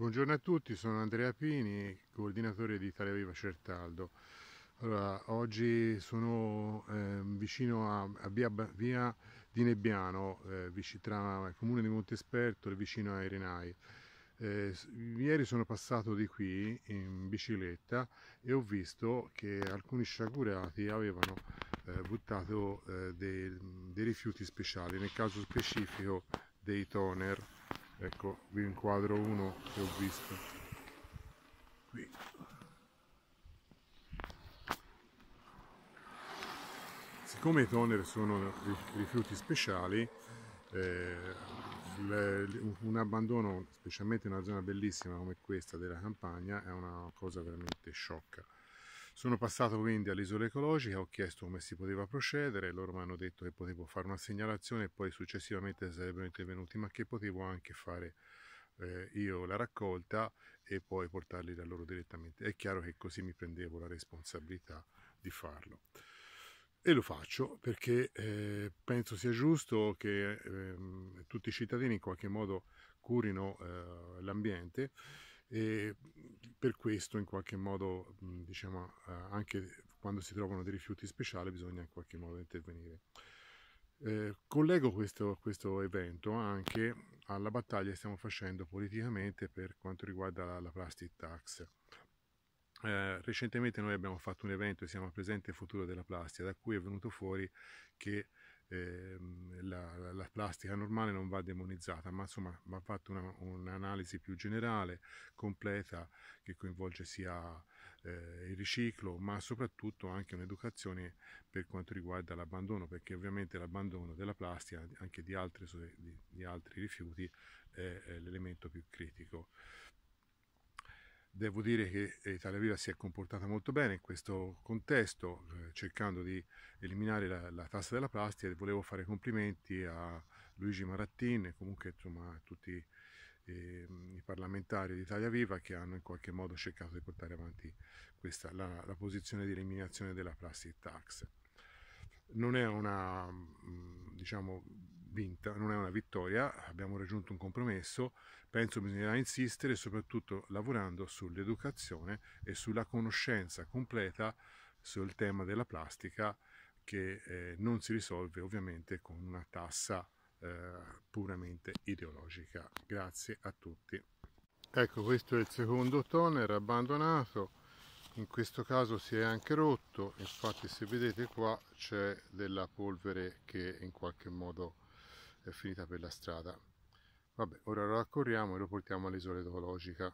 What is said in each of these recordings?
Buongiorno a tutti, sono Andrea Pini, coordinatore di Italia Viva Certaldo. Allora, oggi sono eh, vicino a, a via, via, di Nebbiano, eh, tra il comune di Montesperto e vicino ai Renai. Eh, ieri sono passato di qui in bicicletta e ho visto che alcuni sciagurati avevano eh, buttato eh, dei, dei rifiuti speciali, nel caso specifico dei toner ecco vi inquadro uno che ho visto qui siccome i toner sono rifiuti speciali eh, un abbandono specialmente in una zona bellissima come questa della campagna è una cosa veramente sciocca sono passato quindi all'isola ecologica, ho chiesto come si poteva procedere, loro mi hanno detto che potevo fare una segnalazione e poi successivamente sarebbero intervenuti, ma che potevo anche fare eh, io la raccolta e poi portarli da loro direttamente. È chiaro che così mi prendevo la responsabilità di farlo. E lo faccio perché eh, penso sia giusto che eh, tutti i cittadini in qualche modo curino eh, l'ambiente e per questo in qualche modo mhmm, diciamo eh, anche quando si trovano dei rifiuti speciali bisogna in qualche modo intervenire eh, collego questo, questo, evento anche alla battaglia che stiamo facendo politicamente per quanto riguarda la, la plastic tax eh, recentemente noi abbiamo fatto un evento che a Presente e Futuro della Plastica da cui è venuto fuori che eh, la, la, plastica normale non va demonizzata, ma insomma va fatta un'analisi più generale, completa, che coinvolge sia eh, il riciclo, ma soprattutto anche un'educazione per quanto riguarda l'abbandono, perché ovviamente l'abbandono della plastica, anche di altri, di, di altri rifiuti, è, è l'elemento più critico. Devo dire che eh, Italia Viva si è comportata molto bene in questo contesto, eh, cercando di eliminare la, la tassa della plastica e volevo fare complimenti a Luigi Marattin e comunque insomma, a tutti eh, i parlamentari di Italia Viva che hanno in qualche modo cercato di portare avanti questa, la, la posizione di eliminazione della plastic tax non è una mm, diciamo, vinta, non è una vittoria, abbiamo raggiunto un compromesso, penso bisognerà insistere soprattutto lavorando sull'educazione e sulla conoscenza completa sul tema della plastica che eh, non si risolve ovviamente con una tassa eh, puramente ideologica. Grazie a tutti. Ecco questo è il secondo toner abbandonato, in questo caso si è anche rotto, infatti se vedete qua c'è della polvere che in qualche modo è finita per la strada vabbè ora lo raccorriamo e lo portiamo all'isola etologica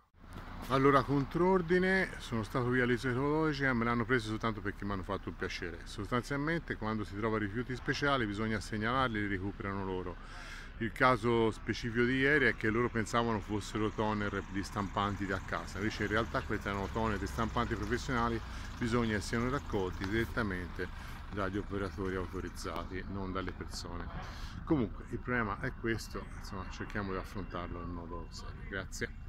allora controordine sono stato via all'isola etologica me l'hanno preso soltanto perché mi hanno fatto un piacere sostanzialmente quando si trova rifiuti speciali bisogna segnalarli e li recuperano loro il caso specifico di ieri è che loro pensavano fossero toner di stampanti da casa invece in realtà questi erano toner di stampanti professionali bisogna che siano raccolti direttamente dagli operatori autorizzati, non dalle persone. Comunque il problema è questo, insomma cerchiamo di affrontarlo in modo serio. Grazie.